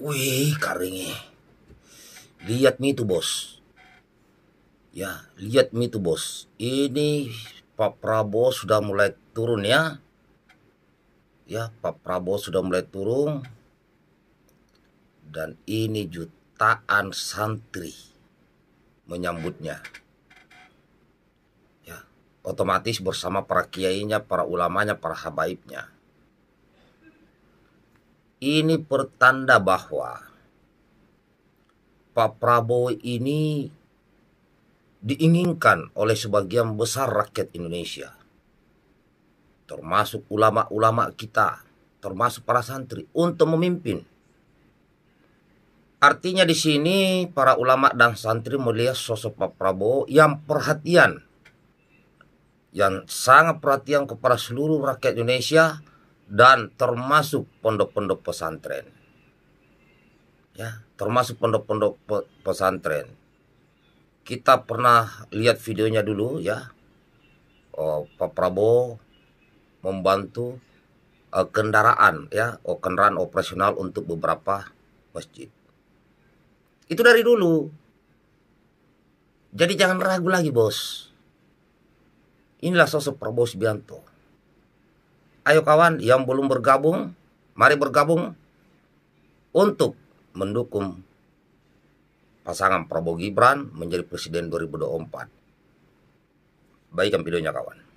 Wih, karingnya. Eh. Lihat mi itu bos. Ya, lihat mi itu bos. Ini Pak Prabowo sudah mulai turun ya. Ya, Pak Prabowo sudah mulai turun. Dan ini jutaan santri menyambutnya. Ya, otomatis bersama para kiainya, para ulamanya, para habaibnya. Ini pertanda bahwa Pak Prabowo ini diinginkan oleh sebagian besar rakyat Indonesia, termasuk ulama-ulama kita, termasuk para santri, untuk memimpin. Artinya di sini para ulama dan santri melihat sosok Pak Prabowo yang perhatian, yang sangat perhatian kepada seluruh rakyat Indonesia, dan termasuk pondok-pondok pesantren. Ya, termasuk pondok-pondok pesantren. Kita pernah lihat videonya dulu ya. Oh, Pak Prabowo membantu uh, kendaraan ya, oh, kendaraan operasional untuk beberapa masjid. Itu dari dulu. Jadi jangan ragu lagi, Bos. Inilah sosok Prabowo Subianto Ayo kawan yang belum bergabung, mari bergabung untuk mendukung pasangan Prabowo Gibran menjadi presiden 2024. Baikkan videonya kawan.